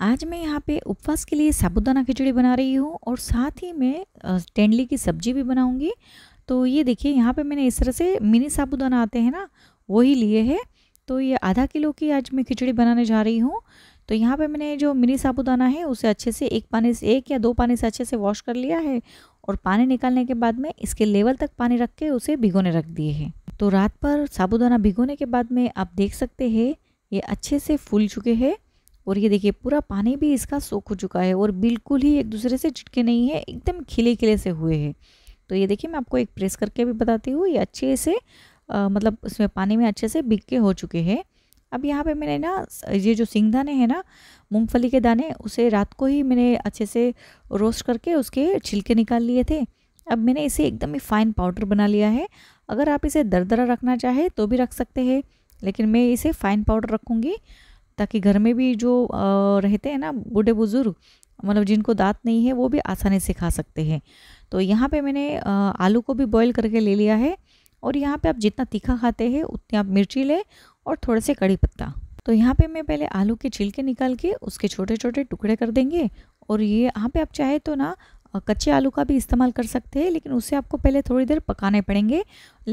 आज मैं यहाँ पे उपवास के लिए साबुदाना खिचड़ी बना रही हूँ और साथ ही मैं टेंडली की सब्जी भी बनाऊँगी तो ये देखिए यहाँ पे मैंने इस तरह से मिनी साबुदाना आते हैं ना वही लिए हैं तो ये आधा किलो की आज मैं खिचड़ी बनाने जा रही हूँ तो यहाँ पे मैंने जो मिनी साबुदाना है उसे अच्छे से एक पानी से एक या दो पानी से अच्छे से वॉश कर लिया है और पानी निकालने के बाद में इसके लेवल तक पानी रख के उसे भिगोने रख दिए हैं तो रात पर साबुदाना भिगोने के बाद में आप देख सकते हैं ये अच्छे से फूल चुके हैं और ये देखिए पूरा पानी भी इसका सूख हो चुका है और बिल्कुल ही एक दूसरे से चिटके नहीं है एकदम खिले खिले से हुए हैं तो ये देखिए मैं आपको एक प्रेस करके भी बताती हूँ ये अच्छे से आ, मतलब इसमें पानी में अच्छे से बिक के हो चुके हैं अब यहाँ पे मैंने ना ये जो सिंग दाने हैं ना मूंगफली के दाने उसे रात को ही मैंने अच्छे से रोस्ट करके उसके छिलके निकाल लिए थे अब मैंने इसे एकदम ही फाइन पाउडर बना लिया है अगर आप इसे दरदरा रखना चाहें तो भी रख सकते हैं लेकिन मैं इसे फाइन पाउडर रखूँगी ताकि घर में भी जो रहते हैं ना बूढ़े बुज़ुर्ग मतलब जिनको दांत नहीं है वो भी आसानी से खा सकते हैं तो यहाँ पे मैंने आलू को भी बॉईल करके ले लिया है और यहाँ पे आप जितना तीखा खाते हैं उतनी आप मिर्ची लें और थोड़े से कड़ी पत्ता तो यहाँ पे मैं पहले आलू के छिलके निकाल के उसके छोटे छोटे टुकड़े कर देंगे और ये यहाँ पे आप चाहे तो ना कच्चे आलू का भी इस्तेमाल कर सकते हैं लेकिन उसे आपको पहले थोड़ी देर पकाने पड़ेंगे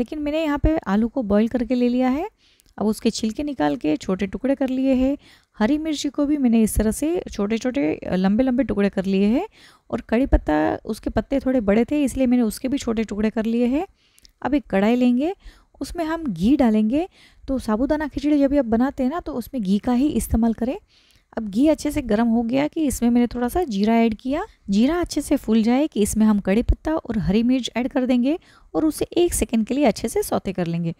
लेकिन मैंने यहाँ पे आलू को बॉईल करके ले लिया है अब उसके छिलके निकाल के छोटे टुकड़े कर लिए हैं हरी मिर्ची को भी मैंने इस तरह से छोटे छोटे लंबे लंबे टुकड़े कर लिए हैं और कड़ी पत्ता उसके पत्ते थोड़े बड़े थे इसलिए मैंने उसके भी छोटे टुकड़े कर लिए हैं अब एक कढ़ाई लेंगे उसमें हम घी डालेंगे तो साबुदाना खिचड़ी जब आप बनाते हैं ना तो उसमें घी का ही इस्तेमाल करें अब घी अच्छे से गर्म हो गया कि इसमें मैंने थोड़ा सा जीरा ऐड किया जीरा अच्छे से फूल जाए कि इसमें हम कड़ी पत्ता और हरी मिर्च ऐड कर देंगे और उसे एक सेकेंड के लिए अच्छे से सौते कर लेंगे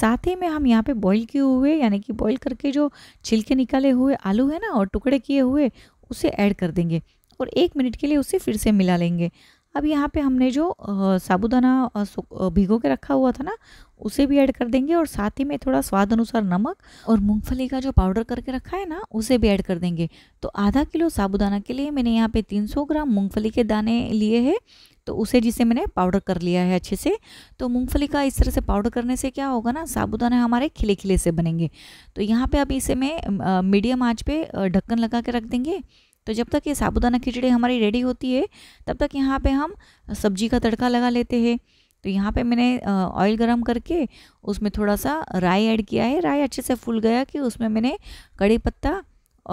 साथ ही में हम यहाँ पे बॉईल किए हुए यानी कि बॉईल करके जो छिलके निकाले हुए आलू है ना और टुकड़े किए हुए उसे ऐड कर देंगे और एक मिनट के लिए उसे फिर से मिला लेंगे अब यहाँ पे हमने जो साबुदाना भिगो के रखा हुआ था ना उसे भी ऐड कर देंगे और साथ ही में थोड़ा स्वाद अनुसार नमक और मूंगफली का जो पाउडर करके रखा है ना उसे भी ऐड कर देंगे तो आधा किलो साबुदाना के लिए मैंने यहाँ पे 300 ग्राम मूंगफली के दाने लिए हैं तो उसे जिसे मैंने पाउडर कर लिया है अच्छे से तो मूंगफली का इस तरह से पाउडर करने से क्या होगा ना साबुदाना हमारे खिले खिले से बनेंगे तो यहाँ पर अब इसे मैं मीडियम आँच पर ढक्कन लगा के रख देंगे तो जब तक ये साबुदाना खिचड़ी हमारी रेडी होती है तब तक यहाँ पे हम सब्जी का तड़का लगा लेते हैं तो यहाँ पे मैंने ऑयल गरम करके उसमें थोड़ा सा राई ऐड किया है राई अच्छे से फूल गया कि उसमें मैंने कड़ी पत्ता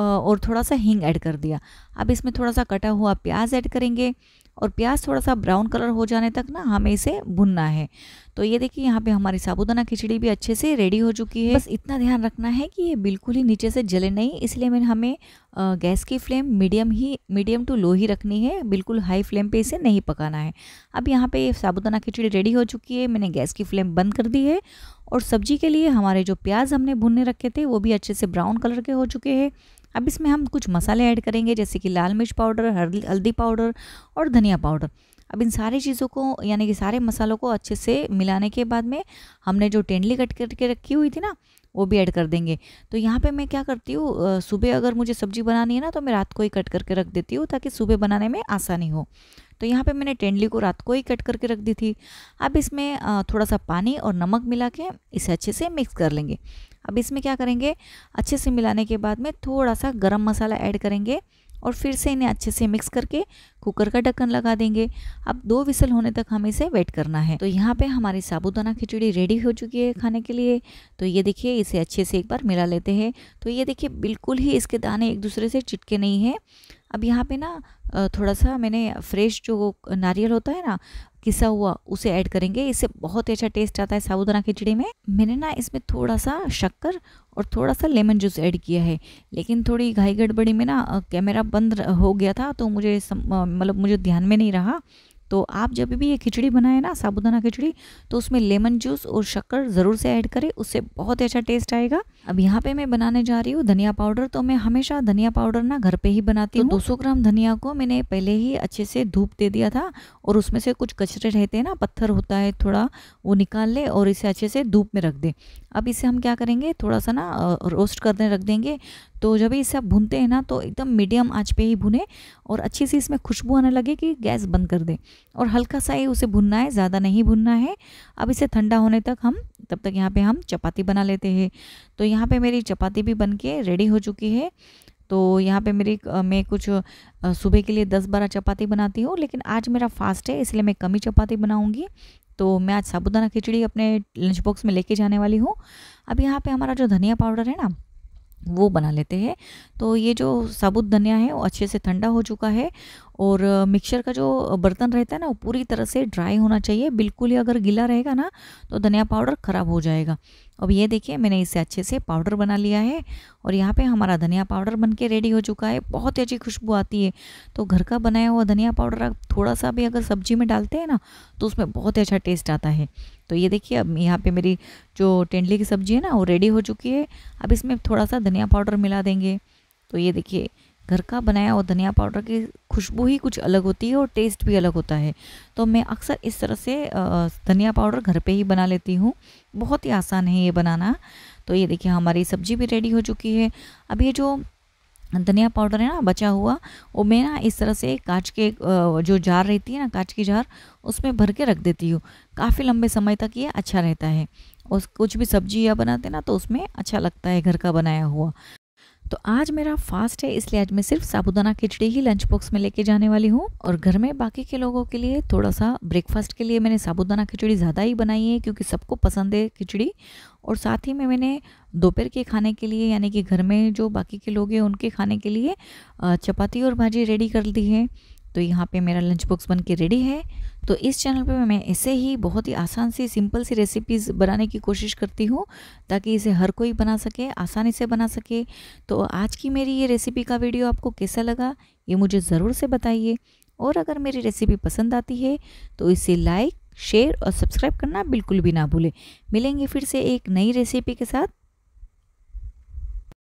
और थोड़ा सा हींग ऐड कर दिया अब इसमें थोड़ा सा कटा हुआ प्याज ऐड करेंगे और प्याज थोड़ा सा ब्राउन कलर हो जाने तक ना हमें इसे भुनना है तो ये देखिए यहाँ पे हमारी साबुदाना खिचड़ी भी अच्छे से रेडी हो चुकी है बस इतना ध्यान रखना है कि ये बिल्कुल ही नीचे से जले नहीं इसलिए मैंने हमें गैस की फ्लेम मीडियम ही मीडियम टू लो ही रखनी है बिल्कुल हाई फ्लेम पे इसे नहीं पकाना है अब यहाँ पे साबुदाना खिचड़ी रेडी हो चुकी है मैंने गैस की फ्लेम बंद कर दी है और सब्जी के लिए हमारे जो प्याज हमने भुनने रखे थे वो भी अच्छे से ब्राउन कलर के हो चुके हैं अब इसमें हम कुछ मसाले ऐड करेंगे जैसे कि लाल मिर्च पाउडर हल्दी पाउडर और धनिया पाउडर अब इन सारी चीज़ों को यानी कि सारे मसालों को अच्छे से मिलाने के बाद में हमने जो टेंडली कट करके रखी हुई थी ना वो भी ऐड कर देंगे तो यहाँ पे मैं क्या करती हूँ सुबह अगर मुझे सब्ज़ी बनानी है ना तो मैं रात को ही कट करके रख देती हूँ ताकि सुबह बनाने में आसानी हो तो यहाँ पे मैंने टेंडली को रात को ही कट करके रख दी थी अब इसमें थोड़ा सा पानी और नमक मिला के इसे अच्छे से मिक्स कर लेंगे अब इसमें क्या करेंगे अच्छे से मिलाने के बाद में थोड़ा सा गर्म मसाला ऐड करेंगे और फिर से इन्हें अच्छे से मिक्स करके कुकर का ढक्कन लगा देंगे अब दो विसल होने तक हमें इसे वेट करना है तो यहाँ पे हमारी साबुदाना खिचड़ी रेडी हो चुकी है खाने के लिए तो ये देखिए इसे अच्छे से एक बार मिला लेते हैं तो ये देखिए बिल्कुल ही इसके दाने एक दूसरे से चिटके नहीं हैं अब यहाँ पे ना थोड़ा सा मैंने फ्रेश जो नारियल होता है ना किसा हुआ उसे ऐड करेंगे इससे बहुत ही अच्छा टेस्ट आता है साबुदाना खिचड़ी में मैंने ना इसमें थोड़ा सा शक्कर और थोड़ा सा लेमन जूस ऐड किया है लेकिन थोड़ी घाई गड़बड़ी में ना कैमरा बंद हो गया था तो मुझे मतलब मुझे ध्यान में नहीं रहा तो आप जब भी ये खिचड़ी बनाए ना साबुदाना खिचड़ी तो उसमें लेमन जूस और शक्कर ज़रूर से ऐड करें उससे बहुत ही अच्छा टेस्ट आएगा अब यहाँ पे मैं बनाने जा रही हूँ धनिया पाउडर तो मैं हमेशा धनिया पाउडर ना घर पे ही बनाती तो हूँ तो 200 ग्राम धनिया को मैंने पहले ही अच्छे से धूप दे दिया था और उसमें से कुछ कचरे रहते हैं ना पत्थर होता है थोड़ा वो निकाल ले और इसे अच्छे से धूप में रख दें अब इसे हम क्या करेंगे थोड़ा सा ना रोस्ट करने रख देंगे तो जब इसे आप भूनते हैं ना तो एकदम मीडियम आँच पर ही भुने और अच्छी सी इसमें खुशबू आने लगे कि गैस बंद कर दें और हल्का सा ही उसे भुनना है ज़्यादा नहीं भुनना है अब इसे ठंडा होने तक हम तब तक यहाँ पे हम चपाती बना लेते हैं तो यहाँ पे मेरी चपाती भी बन के रेडी हो चुकी है तो यहाँ पे मेरी मैं कुछ सुबह के लिए दस बारह चपाती बनाती हूँ लेकिन आज मेरा फास्ट है इसलिए मैं कम ही चपाती बनाऊँगी तो मैं आज साबुदाना खिचड़ी अपने लंच बॉक्स में लेके जाने वाली हूँ अब यहाँ पर हमारा जो धनिया पाउडर है ना वो बना लेते हैं तो ये जो साबुत धनिया है वो अच्छे से ठंडा हो चुका है और मिक्सर का जो बर्तन रहता है ना वो पूरी तरह से ड्राई होना चाहिए बिल्कुल ही अगर गीला रहेगा ना तो धनिया पाउडर ख़राब हो जाएगा अब ये देखिए मैंने इसे अच्छे से पाउडर बना लिया है और यहाँ पे हमारा धनिया पाउडर बन के रेडी हो चुका है बहुत ही अच्छी खुशबू आती है तो घर का बनाया हुआ धनिया पाउडर आप थोड़ा सा भी अगर सब्जी में डालते हैं ना तो उसमें बहुत ही अच्छा टेस्ट आता है तो ये देखिए अब यहाँ पे मेरी जो टेंडली की सब्ज़ी है ना वो रेडी हो चुकी है अब इसमें थोड़ा सा धनिया पाउडर मिला देंगे तो ये देखिए घर का बनाया हुआ धनिया पाउडर की खुशबू ही कुछ अलग होती है और टेस्ट भी अलग होता है तो मैं अक्सर इस तरह से धनिया पाउडर घर पे ही बना लेती हूँ बहुत ही आसान है ये बनाना तो ये देखिए हमारी सब्जी भी रेडी हो चुकी है अब ये जो धनिया पाउडर है ना बचा हुआ वो मैं ना इस तरह से कांच के जो जार रहती है ना कांच की जार उसमें भर के रख देती हूँ काफ़ी लंबे समय तक ये अच्छा रहता है और कुछ भी सब्जी या बनाते ना तो उसमें अच्छा लगता है घर का बनाया हुआ तो आज मेरा फास्ट है इसलिए आज मैं सिर्फ साबुदाना खिचड़ी ही लंच बॉक्स में लेके जाने वाली हूँ और घर में बाकी के लोगों के लिए थोड़ा सा ब्रेकफास्ट के लिए मैंने साबुदाना खिचड़ी ज़्यादा ही बनाई है क्योंकि सबको पसंद है खिचड़ी और साथ ही में मैंने दोपहर के खाने के लिए यानी कि घर में जो बाकी के लोग हैं उनके खाने के लिए चपाती और भाजी रेडी कर दी है तो यहाँ पे मेरा लंच बॉक्स बन के रेडी है तो इस चैनल पे मैं ऐसे ही बहुत ही आसान सी सिंपल सी रेसिपीज़ बनाने की कोशिश करती हूँ ताकि इसे हर कोई बना सके आसानी से बना सके तो आज की मेरी ये रेसिपी का वीडियो आपको कैसा लगा ये मुझे ज़रूर से बताइए और अगर मेरी रेसिपी पसंद आती है तो इसे लाइक शेयर और सब्सक्राइब करना बिल्कुल भी ना भूलें मिलेंगे फिर से एक नई रेसिपी के साथ